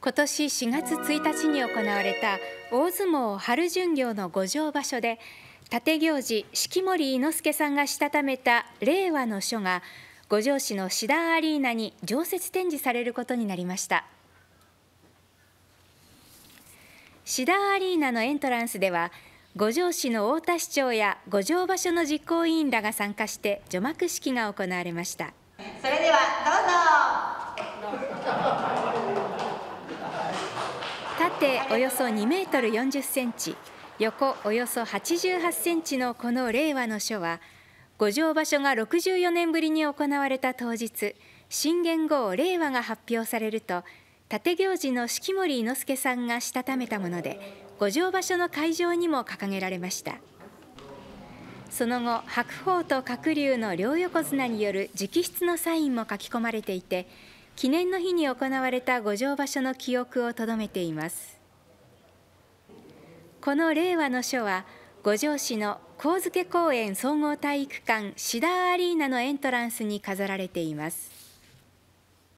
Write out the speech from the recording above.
今年4月1日に行われた大相撲春巡業の五条場所で立行事式守伊之助さんがしたためた令和の書が五条市のシダーアリーナに常設展示されることになりましたシダーアリーナのエントランスでは五条市の太田市長や五条場所の実行委員らが参加して除幕式が行われましたそれではどうぞ縦およそ2メートル40センチ横およそ88センチのこの令和の書は五条場所が64年ぶりに行われた当日新元号令和が発表されると立行事の式守伊之助さんがしたためたもので五条場所の会場にも掲げられましたその後白鵬と鶴竜の両横綱による直筆のサインも書き込まれていて記念の日に行われた五条場所の記憶をとどめていますこの令和の書は五条市の神漬公園総合体育館シダーアリーナのエントランスに飾られています